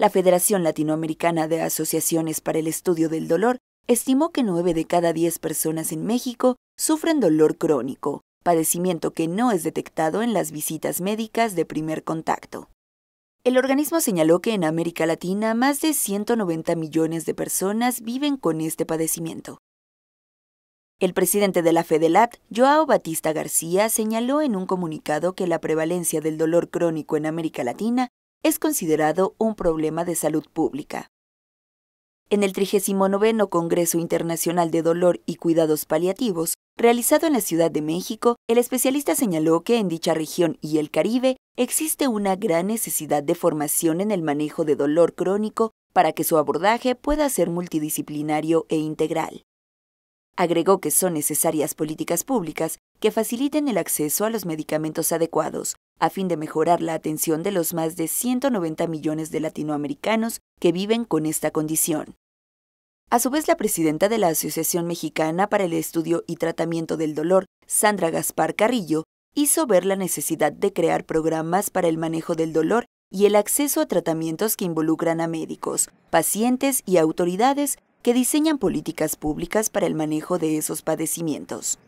La Federación Latinoamericana de Asociaciones para el Estudio del Dolor estimó que 9 de cada 10 personas en México sufren dolor crónico, padecimiento que no es detectado en las visitas médicas de primer contacto. El organismo señaló que en América Latina más de 190 millones de personas viven con este padecimiento. El presidente de la FEDELAT, Joao Batista García, señaló en un comunicado que la prevalencia del dolor crónico en América Latina es considerado un problema de salud pública. En el 39 Congreso Internacional de Dolor y Cuidados Paliativos, realizado en la Ciudad de México, el especialista señaló que en dicha región y el Caribe existe una gran necesidad de formación en el manejo de dolor crónico para que su abordaje pueda ser multidisciplinario e integral. Agregó que son necesarias políticas públicas que faciliten el acceso a los medicamentos adecuados, a fin de mejorar la atención de los más de 190 millones de latinoamericanos que viven con esta condición. A su vez, la presidenta de la Asociación Mexicana para el Estudio y Tratamiento del Dolor, Sandra Gaspar Carrillo, hizo ver la necesidad de crear programas para el manejo del dolor y el acceso a tratamientos que involucran a médicos, pacientes y autoridades que diseñan políticas públicas para el manejo de esos padecimientos.